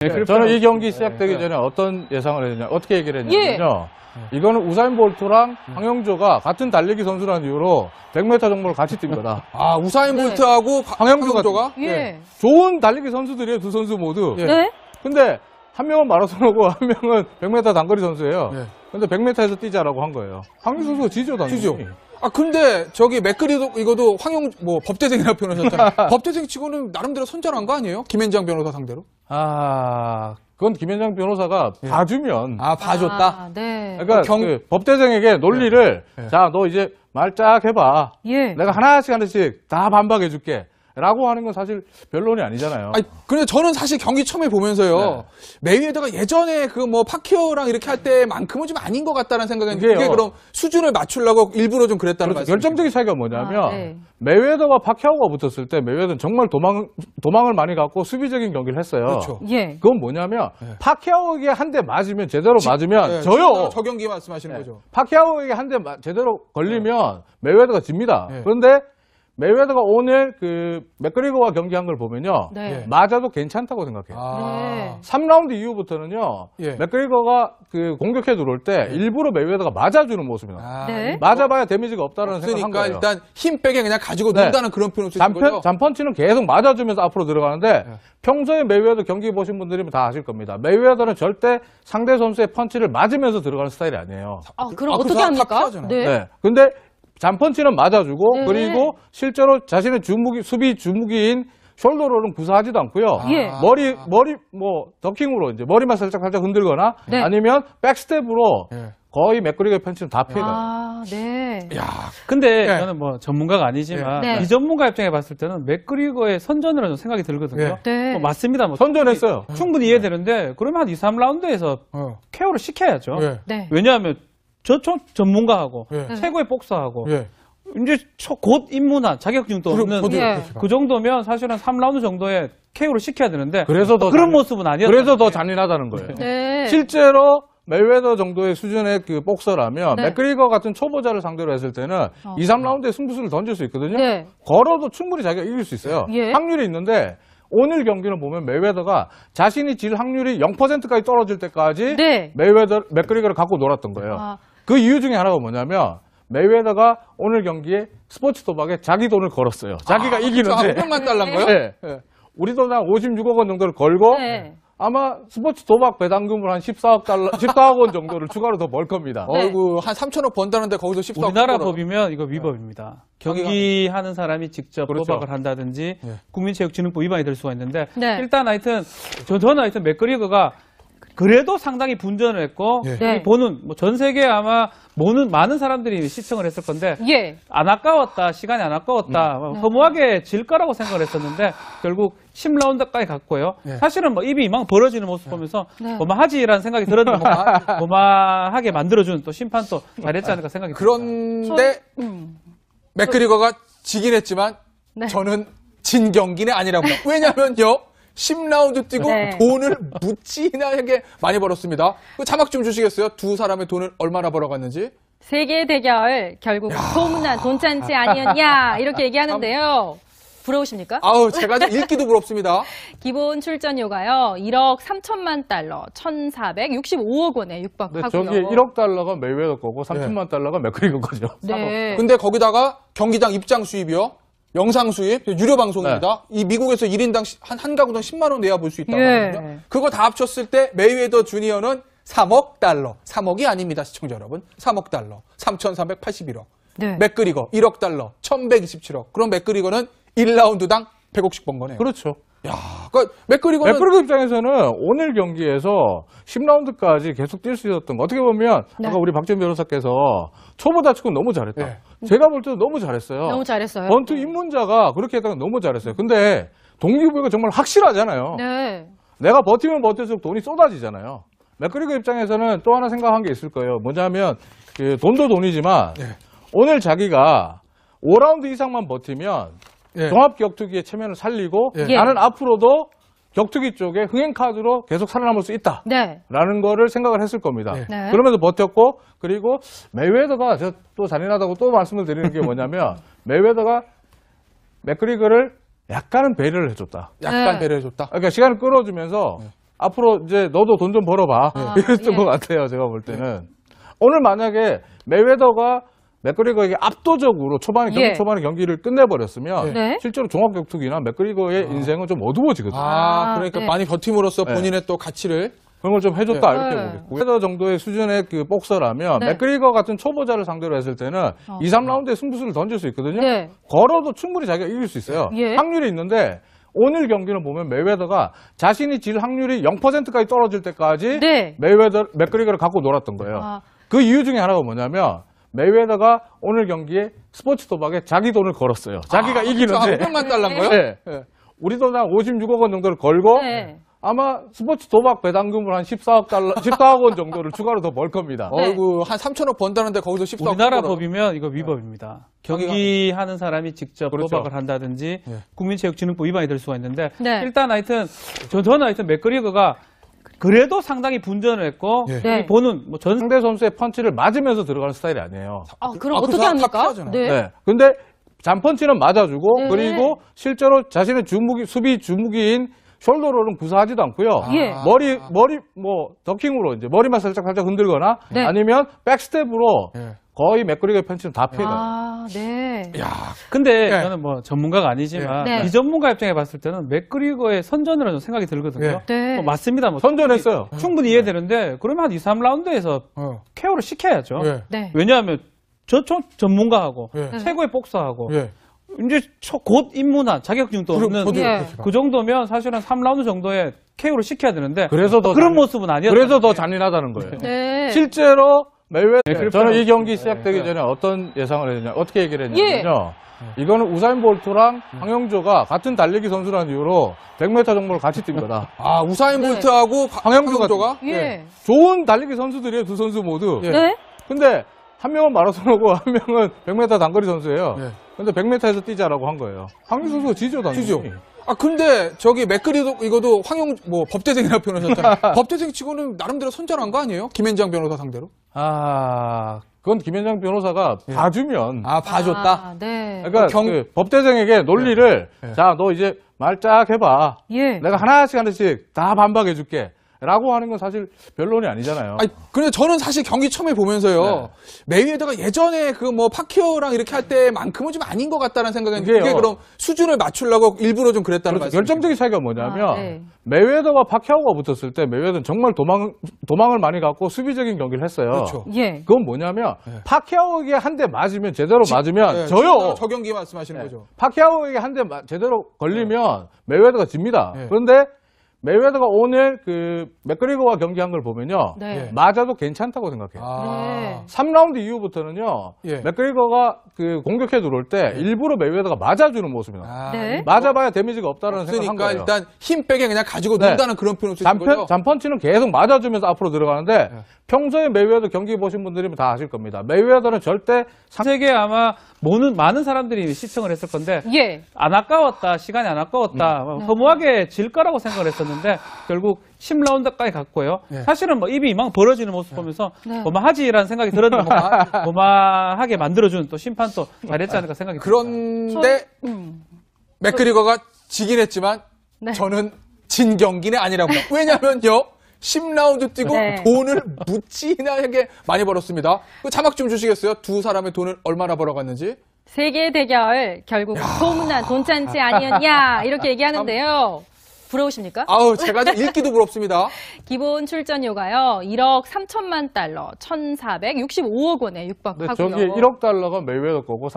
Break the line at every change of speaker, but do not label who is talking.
네, 네 저는 이 경기 시작되기 네. 전에 어떤 예상을 했냐 어떻게 얘기를 했냐면요 예. 이거는 우사인 볼트랑 음. 황영조가 같은 달리기 선수라는 이유로 100m 정도를 같이 뛴 거다 아 우사인 네. 볼트하고 황영조가 예. 네. 좋은 달리기 선수들이에요 두 선수 모두 예. 네. 근데 한 명은 마라톤하고 한 명은 100m 단거리 선수예요 예. 근데 100m에서 뛰자라고 한 거예요 황영조 선수가 지죠 당연히 지죠. 아 근데 저기 맥그리도 이거도 황영 뭐 법대생이라 고 표현하셨잖아요. 법대생 치고는 나름대로 선전한거 아니에요? 김현장 변호사 상대로? 아 그건 김현장 변호사가 예. 봐주면 아 봐줬다. 아, 네. 그러니까 어, 경... 그 법대생에게 논리를 예. 예. 자너 이제 말짝 해봐. 예. 내가 하나씩 하나씩 다 반박해줄게. 라고 하는 건 사실 변론이 아니잖아요. 아니, 근데 저는 사실 경기 처음에 보면서요. 네. 메이웨더가 예전에 그 뭐 파키오랑 이렇게 할 때만큼은 좀 아닌 것 같다는 생각이 그게 그럼 수준을 맞추려고 일부러 좀 그랬다는 거죠. 그렇죠. 결정적인 차이가 뭐냐면 아, 네. 메이웨더와 파키오가 붙었을 때 메이웨더는 정말 도망 도망을 많이 갖고 수비적인 경기를 했어요. 그렇죠. 예. 그건 뭐냐면 네. 파키오에게 한 대 맞으면 제대로 지, 맞으면 네, 저요. 저 경기 말씀하시는 네. 거죠. 파키오에게 한 대 제대로 걸리면 네. 메이웨더가 집니다. 그런데 메이웨더가 오늘 그 맥그리거와 경기한 걸 보면요. 네. 예. 맞아도 괜찮다고 생각해요. 아. 3라운드 이후부터는요. 예. 맥그리거가 그 공격해 들어올 때 예. 일부러 메이웨더가 맞아주는 모습이 나요 아. 네. 예. 맞아봐야 데미지가 없다는 생각을 한 거예요. 그러니까 일단 힘 빼게 그냥 가지고 네. 논다는 그런 표현을 쓰는 거죠? 잔펀치는 계속 맞아주면서 앞으로 들어가는데 네. 평소에 메이웨더 경기 보신 분들이면 다 아실 겁니다. 메이웨더는 절대 상대 선수의 펀치를 맞으면서 들어가는 스타일이 아니에요.
아, 그럼 아, 그 어떻게 합니까? 네. 네.
근데 잔펀치는 맞아주고 네. 그리고 실제로 자신의 주무기 수비 주무기인 숄더로는 구사하지도 않고요. 아. 예. 머리 머리 뭐 더킹으로 이제 머리만 살짝 살짝 흔들거나 네. 아니면 백스텝으로 예. 거의 맥그리거
펀치는 다피해요 아, 네. 야, 근데 네. 저는 뭐 전문가가 아니지만 네. 이 전문가 입장에 봤을 때는 맥그리거의 선전으는 생각이 들거든요. 예. 네. 어, 맞습니다. 뭐 선전했어요. 충분히, 이해되는데 그러면 한 2, 3라운드에서 어. 케어를 시켜야죠. 예. 네. 왜냐하면 저총 전문가하고 예. 최고의 복사하고 예. 이제 곧 입문한 자격증도 없는 그 예. 그 정도면 사실은 3라운드 정도의 KO를 시켜야 되는데 그래서 더 그런 잔인, 모습은 아니었 그래서 더 예. 잔인하다는 거예요. 네. 네. 실제로 멜웨더 정도의 수준의 그 복서라면
네. 맥그리거 같은 초보자를 상대로 했을 때는 어. 2, 3라운드에 승부수를 던질 수 있거든요. 네. 걸어도 충분히 자기가 이길 수 있어요. 예. 확률이 있는데 오늘 경기를 보면 멜웨더가 자신이 질 확률이 0%까지 떨어질 때까지 네. 멜웨더 맥그리거를 갖고 놀았던 거예요. 아. 그 이유 중에 하나가 뭐냐면 메이웨더가 오늘 경기에 스포츠 도박에 자기 돈을 걸었어요. 자기가 아, 이기는데. 한 명만 달란 거요? 예 네. 네. 우리 도한 56억 원 정도를 걸고 네. 아마 스포츠 도박 배당금을 한 14억 달러, 14억 원 정도를 추가로 더 벌 겁니다. 네. 어이구, 한 3천억 번다는데 거기서 14억 우리나라 걸어.
법이면 이거 위법입니다. 네. 경기하는 사람이 직접 그렇죠. 도박을 한다든지 네. 국민체육진흥법 위반이 될 수가 있는데 네. 일단 하여튼 저, 저는 하여튼 맥그리거가 그래도 상당히 분전을 했고 예. 네. 보는 뭐전 세계 아마 모는 많은 사람들이 시청을 했을 건데 예. 안 아까웠다 시간이 안 아까웠다 네. 허무하게 질 거라고 생각을 했었는데 결국 10라운드까지 갔고요. 네. 사실은 뭐 입이 이만 벌어지는 모습 예. 보면서 뭐마하지라는 네. 생각이 들었는데 고마하게 만들어주는 또 심판 또 잘했지 않을까 생각이 그런데 그런데 음. 맥그리거가 지긴 했지만
네. 저는 진 경기는 아니라고 왜냐면요 10라운드 뛰고 네. 돈을 무지나게 많이 벌었습니다. 그 자막 좀 주시겠어요? 두 사람의 돈을 얼마나 벌어갔는지? 세계 대결 결국 소문난 돈잔치 아니었냐 이렇게 얘기하는데요. 부러우십니까? 아우 제가 읽기도 부럽습니다. 기본 출전료가요. 1억 3천만 달러, 1,465억 원에 육박하고요. 네, 저기 1억 달러가 메이웨더 거고 3천만 네. 달러가 맥크리거 거죠. 네. 근데 거기다가 경기장 입장 수입이요. 영상 수입 유료 방송입니다. 네. 이 미국에서 1인당 한, 한 가구당 10만 원 내야 볼 수 있다고 예. 하거든 그거 다 합쳤을 때 메이웨더 주니어는 3억 달러. 3억이 아닙니다, 시청자 여러분. 3억 달러. 3,381억. 네. 맥그리거 1억 달러. 1,127억. 그럼 맥그리거는 1라운드당 100억씩 번 거네요. 그렇죠. 야, 그러니까 맥그리거는 맥그리거 입장에서는 오늘 경기에서 10라운드까지 계속 뛸 수 있었던 거. 어떻게 보면 네. 아까 우리 박재현 변호사께서 초보 다축은 너무 잘했다. 네. 제가 볼 때도 너무 잘했어요. 너무
잘했어요. 번트
네. 입문자가 그렇게 했다가 너무 잘했어요. 근데 동기부여가 정말 확실하잖아요. 네. 내가 버티면 버틸수록 돈이 쏟아지잖아요. 맥그리거 입장에서는 또 하나 생각한 게 있을 거예요. 뭐냐면 그 돈도 돈이지만 네. 오늘 자기가 5라운드 이상만 버티면 예. 종합격투기의 체면을 살리고 네. 예. 나는 앞으로도 격투기 쪽에 흥행카드로 계속 살아남을 수 있다라는 네. 거를 생각을 했을 겁니다. 네. 네. 그러면서 버텼고 그리고 메이웨더가 또 잔인하다고 또 말씀을 드리는 게 뭐냐면 메이웨더가 맥그리거를 약간은 배려를 해줬다. 약간 네. 배려를 해줬다. 그러니까 시간을 끌어주면서 네. 앞으로 이제 너도 돈 좀 벌어봐 네. 이랬던 예. 것 같아요. 제가 볼 때는 오늘 만약에 메이웨더가 맥그리거에게 압도적으로 초반에 경기 예. 초반에 경기를 끝내버렸으면 네. 네. 실제로 종합 격투기나 맥그리거의 아. 인생은 좀 어두워지거든요. 아, 아 그러니까 네. 많이 버팀으로써 네. 본인의 또 가치를 그런 걸 좀 해줬다 네. 이렇게 보겠고 요 헤더 정도의 수준의 그 복서라면 네. 맥그리거 같은 초보자를 상대로 했을 때는 어. 2, 3라운드에 승부수를 던질 수 있거든요. 네. 걸어도 충분히 자기가 이길 수 있어요. 예. 확률이 있는데 오늘 경기는 보면 메이웨더가 자신이 질 확률이 0%까지 떨어질 때까지 네. 메웨더 맥그리거를 갖고 놀았던 거예요. 아. 그 이유 중에 하나가 뭐냐면 메이웨더가 오늘 경기에 스포츠 도박에 자기 돈을 걸었어요. 자기가 아, 이기는데. 그렇죠. 아, 만 달란 거요? 네. 네. 우리 돈한 56억 원 정도를 걸고 네. 아마 스포츠 도박 배당금을 한 14억 달러, 14억 원 정도를 추가로 더 벌 겁니다. 네.
어이구, 한 3천억 번다는데 거기서 14억 우리나라 법이면 이거 위법입니다. 네. 경기하는 사람이 직접 그렇죠. 도박을 한다든지 네. 국민체육진흥법 위반이 될 수가 있는데 네. 일단 하여튼 저, 저는 하여튼 맥거리거가 그러니까. 그래도 상당히 분전을 했고 예. 네. 보는 뭐 전 상대 선수의 펀치를 맞으면서 들어가는
스타일이 아니에요.
아, 그럼 어떻게 합니까? 네. 네.
근데 잔펀치는 맞아주고 네. 그리고 실제로 자신의 주무기 수비 주무기인 숄더로는 구사하지도 않고요. 아. 예. 머리 머리 뭐 더킹으로 이제 머리만 살짝 살짝 흔들거나 네. 아니면 백스텝으로
네. 거의 맥그리거 편집은 다피해가 아, 네. 야, 근데 네. 저는 뭐 전문가가 아니지만 네. 비전문가 입장에 봤을 때는 맥그리거의 선전이라는 생각이 들거든요. 예. 네. 뭐 맞습니다. 뭐 선전했어요. 충분히 이해되는데 그러면 한 2, 3라운드에서 어. 케어를 시켜야죠. 예. 네. 왜냐하면 저쪽 전문가하고 최고의 복사하고 이제 곧 입문한 자격증도 없는 그, 예. 그 정도면 사실은 3라운드 정도에 KO를 시켜야 되는데 그래서 더 그런 잔인, 모습은 아니었어요. 그래서 더 잔인하다는 거예요. 네. 네. 실제로 메이웨더. 네, 네 저는 이
경기 네, 시작되기 네. 전에 어떤 예상을 했냐, 어떻게 얘기를 예. 했냐면요. 예. 이거는 우사인 볼트랑 황영조가 같은 달리기 선수라는 이유로 100m 정도를 같이 뛴 거다. 아 우사인 볼트하고 황영조가, 황영조가? 예. 네. 좋은 달리기 선수들이에요 두 선수 모두. 예. 네. 근데 한 명은 마라톤하고 한 명은 100m 단거리 선수예요. 네. 근데 100m에서 뛰자라고 한 거예요. 황영조 선수가 지죠 당연히. 지죠. 아 근데 저기 맥그리도 이거도 황영 뭐 법대생이라고 표현하셨잖아요. 법대생 치고는 나름대로 선전한 거 아니에요? 김현장 변호사 상대로? 아, 그건 김현장 변호사가 예. 봐주면 아 봐줬다. 아, 네. 그러니까 어, 경... 그 법대생에게 논리를 예. 예. 자너 이제 말 쫙 해봐. 예. 내가 하나씩 하나씩 다 반박해줄게. 라고 하는 건 사실 변론이 아니잖아요. 아니, 근데 저는 사실 경기 처음에 보면서요. 네. 메이웨더가 예전에 그 뭐 파키오랑 이렇게 할 때만큼은 좀 아닌 것 같다는 생각했는데 그게 그럼 수준을 맞추려고 일부러 좀 그랬다는 거죠. 결정적인 차이가 뭐냐면 아, 네. 메이웨더와 파키오가 붙었을 때 메이웨더는 정말 도망 도망을 많이 갖고 수비적인 경기를 했어요. 그렇죠. 예. 그건 뭐냐면 네. 파키오에게 한 대 맞으면 제대로 지, 맞으면 네, 저요. 저 경기 말씀하시는 네. 거죠. 파키오에게 한 대 제대로 걸리면 네. 메이웨더가 집니다. 네. 그런데 메이웨더가 오늘 그 맥그리거와 경기한 걸 보면요. 네. 예. 맞아도 괜찮다고 생각해요. 아. 네. 3라운드 이후부터는요. 예. 맥그리거가 그 공격해 들어올 때 네. 일부러 메이웨더가 맞아주는 모습이 나와요. 아. 네. 맞아봐야 데미지가 없다는 생각한 거예요. 그러니까 일단 힘 빼게 그냥 가지고 네. 논다는 그런 표현을 쓰신 거죠? 잔펀치는 계속 맞아주면서 앞으로 들어가는데 네. 평소에 메이웨더 경기 보신 분들이면 다 아실 겁니다.
메이웨더는 절대 세계 에 아마 모는 많은 사람들이 시청을 했을 건데 예. 안 아까웠다, 시간이 안 아까웠다, 음. 허무하게 질 거라고 생각을 했었는데 있는데 결국 10라운드까지 갔고요. 예. 사실은 뭐 입이 이막 벌어지는 모습 예. 보면서 네. 뭐마하지라는 생각이 들었는데 뭐마, 마하게 만들어준 또 심판 또 잘했지 않을까 생각이 듭니다. 그런데 음. 맥그리거가 지긴 했지만 네. 저는 진 경기는 아니라고 왜냐면요.
10라운드 뛰고 네. 돈을 무지나게 많이 벌었습니다. 그 자막 좀 주시겠어요? 두 사람의 돈을 얼마나 벌어갔는지? 세계 대결 결국 소문난 돈찬치 아니었냐 이렇게 얘기하는데요. 부러우십니까? 아우, 제가 읽기도 부럽습니다. 기본 출전료가요. 1억 3천만 달러, 1,465억 원에 육박하고요. 네, 저기 1억 달러가 메이웨더 거고